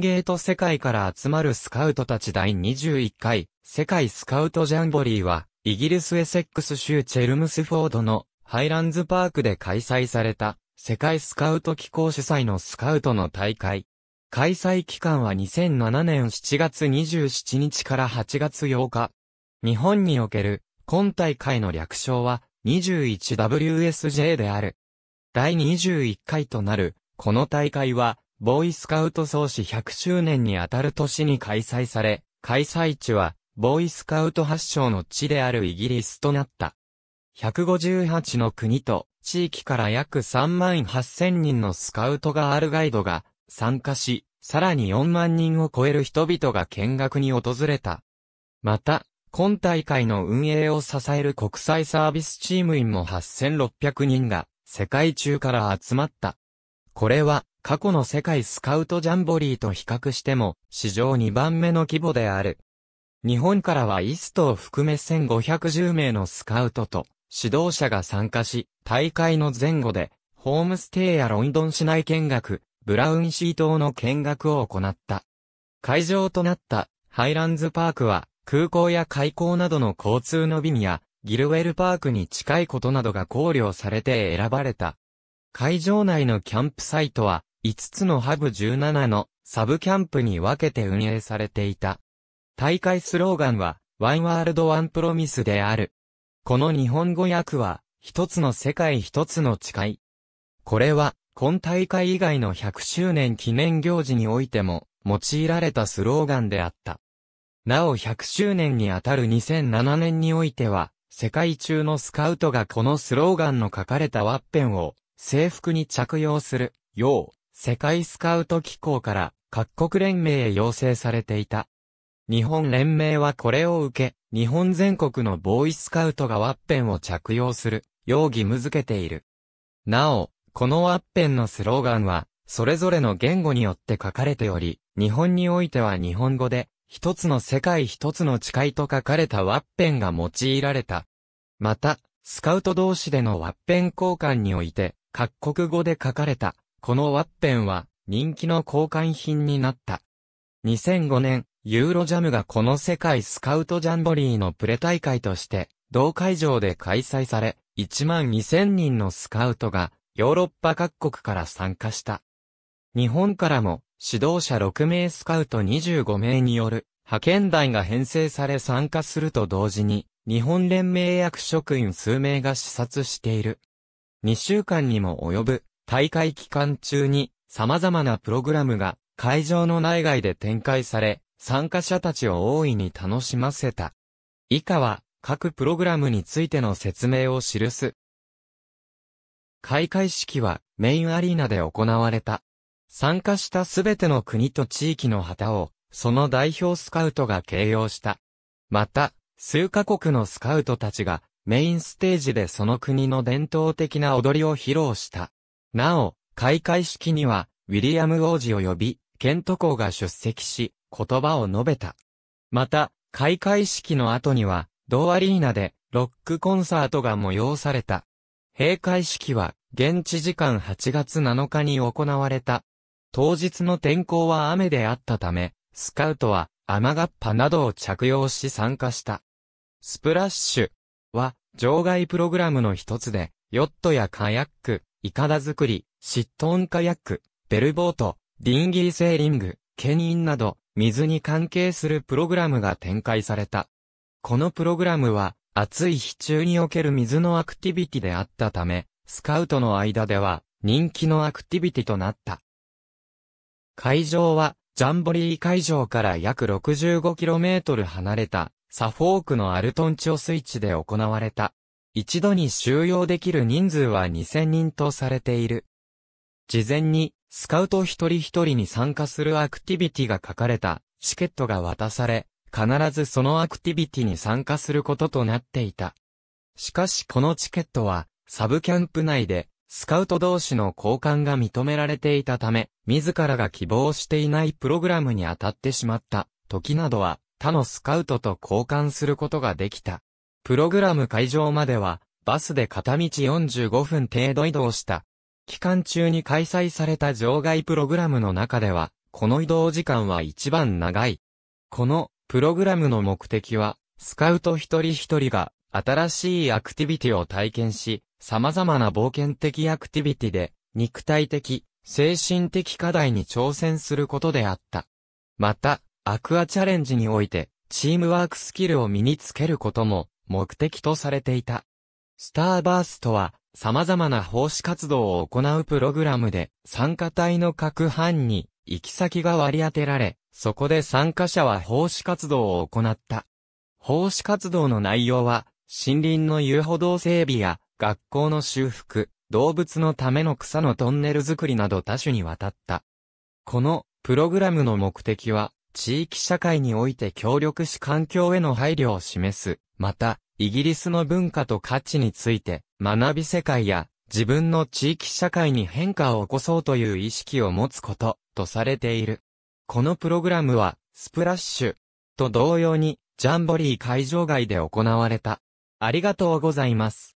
ゲート世界から集まるスカウトたち第21回、世界スカウトジャンボリーは、イギリスエセックス州チェルムスフォードのハイランズパークで開催された、世界スカウト機構主催のスカウトの大会。開催期間は2007年7月27日から8月8日。日本における、今大会の略称は、21WSJ である。第21回となる、この大会は、ボーイスカウト創始100周年にあたる年に開催され、開催地は、ボーイスカウト発祥の地であるイギリスとなった。158の国と地域から約3万8000人のスカウトガールガイドが参加し、さらに4万人を超える人々が見学に訪れた。また、今大会の運営を支える国際サービスチーム員も8600人が世界中から集まった。これは過去の世界スカウトジャンボリーと比較しても、史上2番目の規模である。日本からはイストを含め1510名のスカウトと指導者が参加し、大会の前後で、ホームステイやロンドン市内見学、ブラウンシー島の見学を行った。会場となったハイランズパークは、空港や海港などの交通の便や、ギルウェルパークに近いことなどが考慮されて選ばれた。会場内のキャンプサイトは、5つのハブ17のサブキャンプに分けて運営されていた。大会スローガンは、ワンワールドワンプロミスである。この日本語訳は、一つの世界一つの誓い。これは、今大会以外の100周年記念行事においても、用いられたスローガンであった。なお100周年にあたる2007年においては、世界中のスカウトがこのスローガンの書かれたワッペンを制服に着用するよう世界スカウト機構から各国連盟へ要請されていた。日本連盟はこれを受け、日本全国のボーイスカウトがワッペンを着用する、よう義務けている。なお、このワッペンのスローガンは、それぞれの言語によって書かれており、日本においては日本語で、一つの世界一つの誓いと書かれたワッペンが用いられた。また、スカウト同士でのワッペン交換において、各国語で書かれたこのワッペンは人気の交換品になった。2005年、ユーロジャムがこの世界スカウトジャンボリーのプレ大会として、同会場で開催され、1万2000人のスカウトがヨーロッパ各国から参加した。日本からも指導者6名スカウト25名による派遣団が編成され参加すると同時に、日本連盟役職員数名が視察している。2週間にも及ぶ大会期間中に様々なプログラムが会場の内外で展開され、参加者たちを大いに楽しませた。以下は各プログラムについての説明を記す。開会式はメインアリーナで行われた。参加したすべての国と地域の旗を、その代表スカウトが掲揚した。また、数カ国のスカウトたちがメインステージでその国の伝統的な踊りを披露した。なお、開会式には、ウィリアム王子を呼び、ケント公が出席し、言葉を述べた。また、開会式の後には、同アリーナで、ロックコンサートが催された。閉会式は、現地時間8月7日に行われた。当日の天候は雨であったため、スカウトは、雨がっぱなどを着用し参加した。スプラッシュは、場外プログラムの一つで、ヨットやカヤック、イカダ作り、シットンカヤック、ベルボート、ディンギリセーリング、ケニンなど、水に関係するプログラムが展開された。このプログラムは、暑い日中における水のアクティビティであったため、スカウトの間では、人気のアクティビティとなった。会場は、ジャンボリー会場から約 65km 離れた、サフォークのアルトンイ水チで行われた。一度に収容できる人数は2000人とされている。事前に、スカウト一人一人に参加するアクティビティが書かれたチケットが渡され、必ずそのアクティビティに参加することとなっていた。しかしこのチケットは、サブキャンプ内で、スカウト同士の交換が認められていたため、自らが希望していないプログラムに当たってしまった時などは、他のスカウトと交換することができた。プログラム会場までは、バスで片道45分程度移動した。期間中に開催された場外プログラムの中では、この移動時間は一番長い。この、プログラムの目的は、スカウト一人一人が、新しいアクティビティを体験し、様々な冒険的アクティビティで、肉体的、精神的課題に挑戦することであった。また、アクアチャレンジにおいて、チームワークスキルを身につけることも、目的とされていた。スターバースとは、様々な奉仕活動を行うプログラムで、参加隊の各班に、行き先が割り当てられ、そこで参加者は奉仕活動を行った。奉仕活動の内容は、森林の遊歩道整備や、学校の修復、動物のための草のトンネル作りなど多種にわたった。この、プログラムの目的は、地域社会において協力し環境への配慮を示す。また、イギリスの文化と価値について、学び世界や自分の地域社会に変化を起こそうという意識を持つこと、とされている。このプログラムは、スプラッシュと同様に、ジャンボリー会場外で行われた。ありがとうございます。